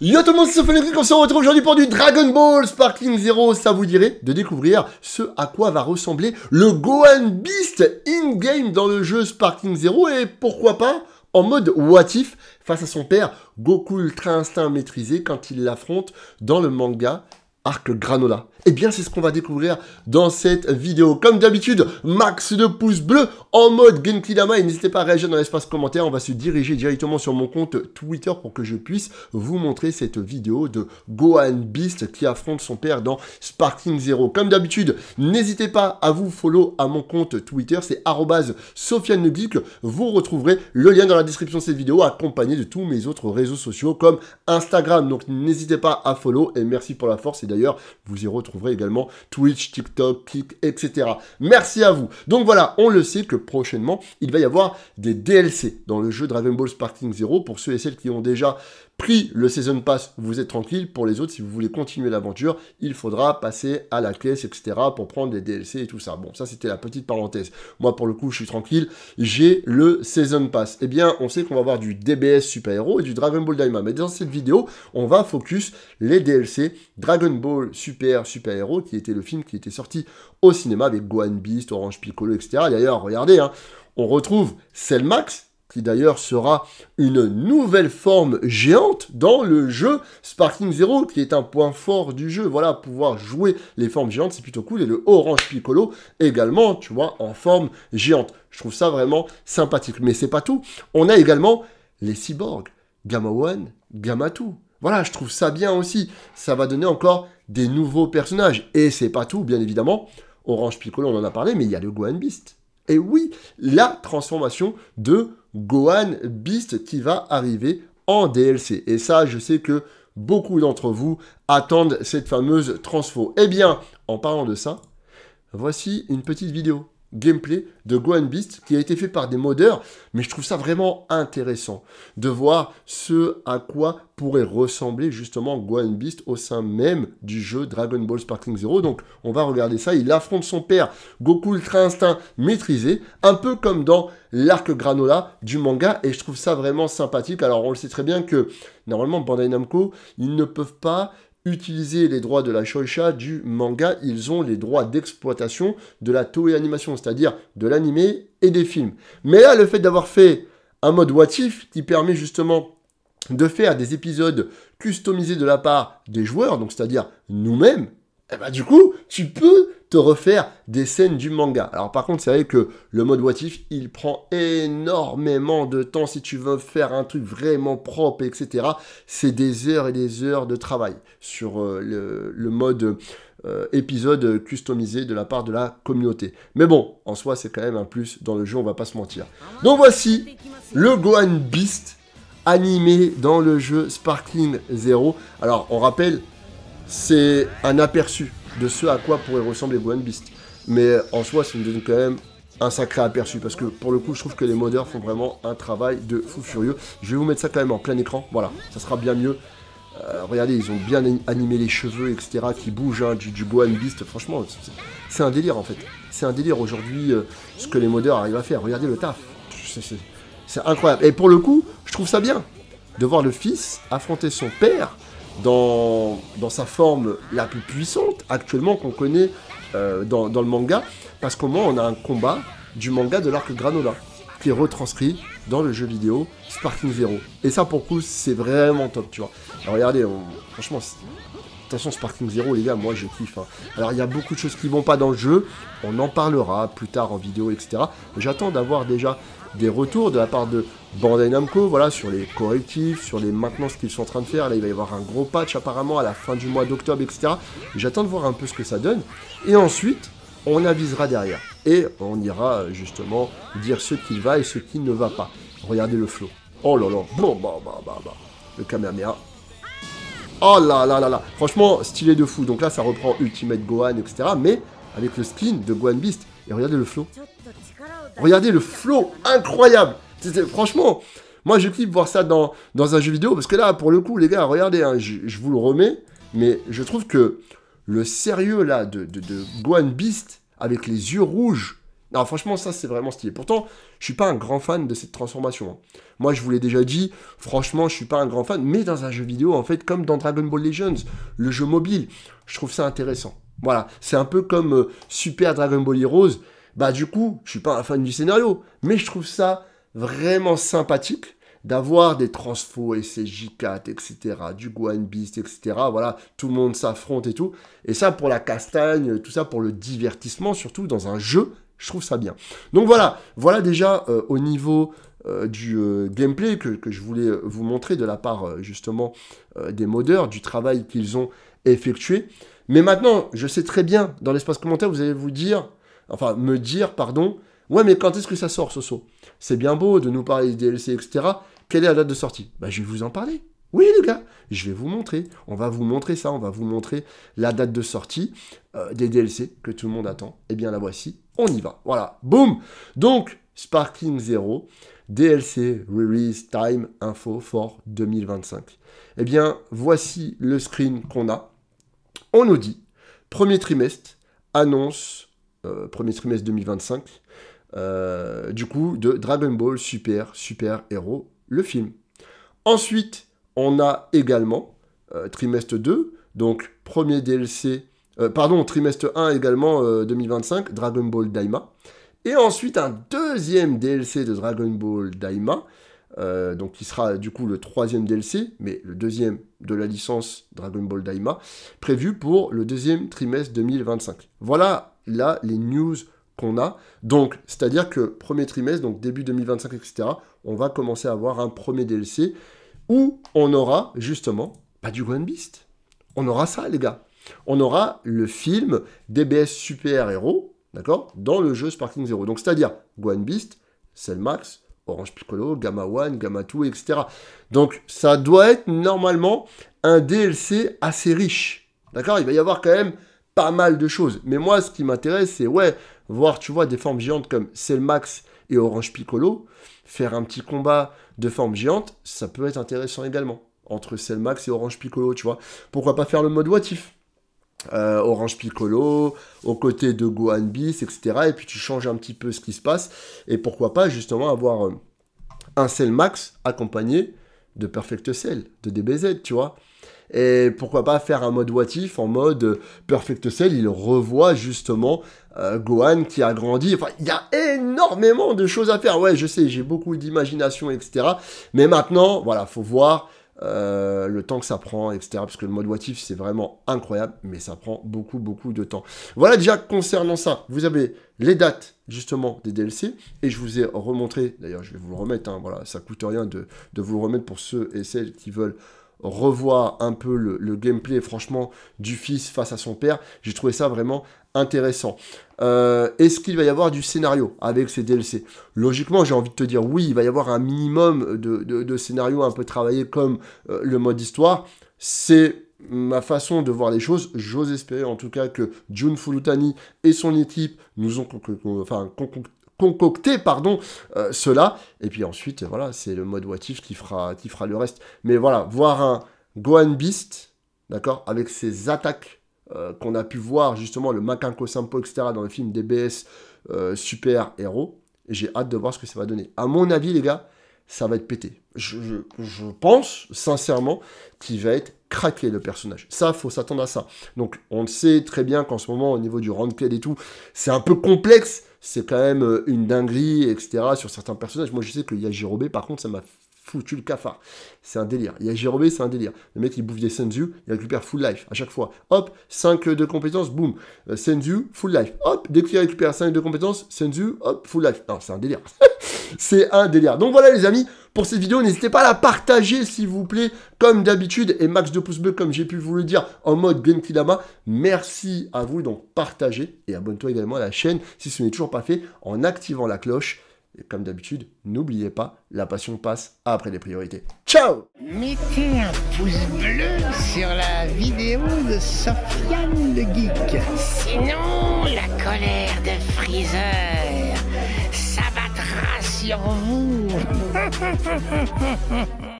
Yo tout le monde, c'est ça on se retrouve aujourd'hui pour du Dragon Ball Sparkling Zero. Ça vous dirait de découvrir ce à quoi va ressembler le Gohan Beast in-game dans le jeu Sparkling Zero et pourquoi pas en mode what if face à son père Goku Ultra Instinct maîtrisé quand il l'affronte dans le manga Arc Granola. Eh bien, c'est ce qu'on va découvrir dans cette vidéo. Comme d'habitude, max de pouces bleus en mode Genkidama et n'hésitez pas à réagir dans l'espace commentaire. On va se diriger directement sur mon compte Twitter pour que je puisse vous montrer cette vidéo de Gohan Beast qui affronte son père dans Sparking Zero. Comme d'habitude, n'hésitez pas à vous follow à mon compte Twitter, c'est Sofiane Vous retrouverez le lien dans la description de cette vidéo accompagné de tous mes autres réseaux sociaux comme Instagram. Donc, n'hésitez pas à follow et merci pour la force et d'ailleurs, vous y retrouverez également Twitch, TikTok, Kik, etc. Merci à vous. Donc voilà, on le sait que prochainement, il va y avoir des DLC dans le jeu Dragon Ball Sparking Zero pour ceux et celles qui ont déjà pris le Season Pass, vous êtes tranquille. Pour les autres, si vous voulez continuer l'aventure, il faudra passer à la caisse, etc. pour prendre les DLC et tout ça. Bon, ça c'était la petite parenthèse. Moi, pour le coup, je suis tranquille. J'ai le Season Pass. Eh bien, on sait qu'on va avoir du DBS Super Hero et du Dragon Ball Daima. Mais dans cette vidéo, on va focus les DLC Dragon Ball Super Super Hero, qui était le film qui était sorti au cinéma avec Gohan Beast, Orange Piccolo, etc. D'ailleurs, regardez, hein, on retrouve Cell Max qui d'ailleurs sera une nouvelle forme géante dans le jeu Sparking Zero, qui est un point fort du jeu. Voilà, pouvoir jouer les formes géantes, c'est plutôt cool. Et le Orange Piccolo également, tu vois, en forme géante. Je trouve ça vraiment sympathique. Mais c'est pas tout. On a également les cyborgs. Gamma One, Gamma Two, Voilà, je trouve ça bien aussi. Ça va donner encore des nouveaux personnages. Et c'est pas tout, bien évidemment. Orange Piccolo, on en a parlé, mais il y a le Gohan Beast. Et oui, la transformation de Gohan Beast qui va arriver en DLC. Et ça, je sais que beaucoup d'entre vous attendent cette fameuse transfo. Eh bien, en parlant de ça, voici une petite vidéo gameplay de Gohan Beast qui a été fait par des modeurs, mais je trouve ça vraiment intéressant de voir ce à quoi pourrait ressembler justement Go Beast au sein même du jeu Dragon Ball Sparkling Zero. Donc on va regarder ça, il affronte son père, Goku Ultra Instinct maîtrisé, un peu comme dans l'arc granola du manga, et je trouve ça vraiment sympathique. Alors on le sait très bien que normalement Bandai Namco, ils ne peuvent pas utiliser les droits de la Shoisha du manga, ils ont les droits d'exploitation de la Toei Animation, c'est-à-dire de l'animé et des films. Mais là, le fait d'avoir fait un mode what qui permet justement de faire des épisodes customisés de la part des joueurs, donc c'est-à-dire nous-mêmes, eh ben, du coup, tu peux refaire des scènes du manga. Alors par contre, c'est vrai que le mode what if, il prend énormément de temps si tu veux faire un truc vraiment propre, etc. C'est des heures et des heures de travail sur euh, le, mode euh, épisode customisé de la part de la communauté. Mais bon, en soi, c'est quand même un plus dans le jeu, on va pas se mentir. Donc voici le Gohan Beast animé dans le jeu Sparkling Zero. Alors on rappelle, c'est un aperçu de ce à quoi pourrait ressembler Bohan Beast. Mais euh, en soi, ça nous donne quand même un sacré aperçu parce que pour le coup je trouve que les modeurs font vraiment un travail de fou furieux. Je vais vous mettre ça quand même en plein écran, voilà, ça sera bien mieux. Euh, regardez, ils ont bien animé les cheveux, etc. qui bougent, hein, du, du Beast, franchement, c'est un délire en fait. C'est un délire aujourd'hui euh, ce que les modeurs arrivent à faire. Regardez le taf, c'est incroyable. Et pour le coup, je trouve ça bien de voir le fils affronter son père dans, dans sa forme la plus puissante, actuellement qu'on connaît euh, dans, le manga, parce qu'au moins on a un combat du manga de l'arc Granola, qui est retranscrit dans le jeu vidéo Sparking Zero. Et ça pour coup c'est vraiment top, tu vois. Alors regardez, franchement, attention Sparking Zero les gars, moi je kiffe. Hein. Alors il y a beaucoup de choses qui vont pas dans le jeu, on en parlera plus tard en vidéo, etc. J'attends d'avoir déjà des retours de la part de, Bandai Namco, voilà, sur les correctifs, sur les maintenances qu'ils sont en train de faire. Là, il va y avoir un gros patch apparemment à la fin du mois d'octobre, etc. J'attends de voir un peu ce que ça donne. Et ensuite, on avisera derrière. Et on ira justement dire ce qui va et ce qui ne va pas. Regardez le flow. Oh là là, bon, bah, bah, bah, bah. Le caméra. Oh là là là là. Franchement, stylé de fou. Donc là, ça reprend Ultimate Gohan, etc. Mais avec le skin de Gohan Beast. Et regardez le flow. Regardez le flow incroyable Franchement, moi je kiffe voir ça dans, dans un jeu vidéo, parce que là, pour le coup, les gars, regardez, hein, je, vous le remets, mais je trouve que le sérieux là de, de, Beast, avec les yeux rouges, alors franchement, ça, c'est vraiment stylé. Pourtant, je suis pas un grand fan de cette transformation. Hein. Moi, je vous l'ai déjà dit, franchement, je suis pas un grand fan, mais dans un jeu vidéo, en fait, comme dans Dragon Ball Legends, le jeu mobile, je trouve ça intéressant. Voilà, c'est un peu comme euh, Super Dragon Ball Heroes. Bah, du coup, je suis pas un fan du scénario, mais je trouve ça vraiment sympathique d'avoir des et transfos, J 4 etc., du Guan Beast, etc. Voilà, tout le monde s'affronte et tout. Et ça, pour la castagne, tout ça pour le divertissement, surtout dans un jeu, je trouve ça bien. Donc voilà, voilà déjà euh, au niveau euh, du euh, gameplay que, que, je voulais vous montrer de la part justement des modeurs, du travail qu'ils ont effectué. Mais maintenant, je sais très bien, dans l'espace commentaire, vous allez vous dire, enfin me dire, pardon, Ouais, mais quand est-ce que ça sort, Soso C'est bien beau de nous parler des DLC, etc. Quelle est la date de sortie Bah, je vais vous en parler. Oui, les gars, je vais vous montrer. On va vous montrer ça. On va vous montrer la date de sortie euh, des DLC que tout le monde attend. Eh bien, la voici. On y va. Voilà. Boum Donc, Sparking Zero, DLC Release Time Info for 2025. Eh bien, voici le screen qu'on a. On nous dit, premier trimestre, annonce, euh, premier trimestre 2025, euh, du coup de Dragon Ball Super Super Héros, le film. Ensuite, on a également euh, trimestre 2, donc premier DLC, euh, pardon, trimestre 1 également 2025, Dragon Ball Daima. Et ensuite un deuxième DLC de Dragon Ball Daima, donc qui sera du coup le troisième DLC, mais le deuxième de la licence Dragon Ball Daima, prévu pour le deuxième trimestre 2025. Voilà là les news qu'on a. Donc, c'est-à-dire que premier trimestre, donc début 2025, etc., on va commencer à avoir un premier DLC où on aura justement pas du One Beast. On aura ça, les gars. On aura le film DBS Super Héros, d'accord, dans le jeu Sparking Zero. Donc, c'est-à-dire One Beast, Max, Orange Piccolo, Gamma One, Gamma Two, etc. Donc, ça doit être normalement un DLC assez riche. D'accord Il va y avoir quand même pas mal de choses. Mais moi, ce qui m'intéresse, c'est ouais, voir, tu vois, des formes géantes comme Max et Orange Piccolo, faire un petit combat de formes géantes, ça peut être intéressant également. Entre Max et Orange Piccolo, tu vois. Pourquoi pas faire le mode watif, euh, Orange Piccolo, aux côtés de Gohan Beast, etc. Et puis tu changes un petit peu ce qui se passe. Et pourquoi pas justement avoir euh, un un Max accompagné de Perfect Cell, de DBZ, tu vois. Et pourquoi pas faire un mode what en mode euh, Perfect Cell, il revoit justement euh, Gohan qui a grandi. Enfin, il y a énormément de choses à faire. Ouais, je sais, j'ai beaucoup d'imagination, etc. Mais maintenant, voilà, faut voir. Euh, le temps que ça prend, etc. Parce que le mode watif, c'est vraiment incroyable, mais ça prend beaucoup, beaucoup de temps. Voilà déjà concernant ça, vous avez les dates justement des DLC, et je vous ai remontré, d'ailleurs je vais vous le remettre, hein, voilà, ça coûte rien de, de vous le remettre pour ceux et celles qui veulent revoir un peu le, gameplay, franchement, du fils face à son père. J'ai trouvé ça vraiment intéressant. Euh, est-ce qu'il va y avoir du scénario avec ces DLC Logiquement, j'ai envie de te dire oui, il va y avoir un minimum de, de, scénario un peu travaillé comme euh, le mode histoire. C'est ma façon de voir les choses, j'ose espérer en tout cas que Jun Furutani et son équipe nous ont enfin, concocter pardon, euh, cela. Et puis ensuite, voilà, c'est le mode what qui fera, qui fera le reste. Mais voilà, voir un Gohan Beast, d'accord, avec ses attaques euh, qu'on a pu voir, justement, le Makanko Sampo, etc., dans le film DBS euh, Super Héros, j'ai hâte de voir ce que ça va donner. À mon avis, les gars, ça va être pété. Je, pense, sincèrement, qu'il va être craqué le personnage. Ça, faut s'attendre à ça. Donc, on sait très bien qu'en ce moment, au niveau du ranked et tout, c'est un peu complexe c'est quand même euh, une dinguerie, etc. Sur certains personnages. Moi, je sais que Yajirobé, par contre, ça m'a foutu le cafard. C'est un délire. Yajirobé, c'est un délire. Le mec, il bouffe des Senzu, il récupère full life à chaque fois. Hop, 5 de compétences, boum. Euh, senzu, full life. Hop, dès qu'il récupère 5 de compétences, Senzu, hop, full life. Non, c'est un délire. c'est un délire. Donc voilà les amis, pour cette vidéo, n'hésitez pas à la partager s'il vous plaît, comme d'habitude, et max de pouces bleus comme j'ai pu vous le dire en mode Genki Lama. Merci à vous, donc partagez et abonne-toi également à la chaîne si ce n'est toujours pas fait en activant la cloche. Et comme d'habitude, n'oubliez pas, la passion passe après les priorités. Ciao Mettez un pouce bleu sur la vidéo de Sofiane le Geek. Sinon, la colère de Freezer 小五。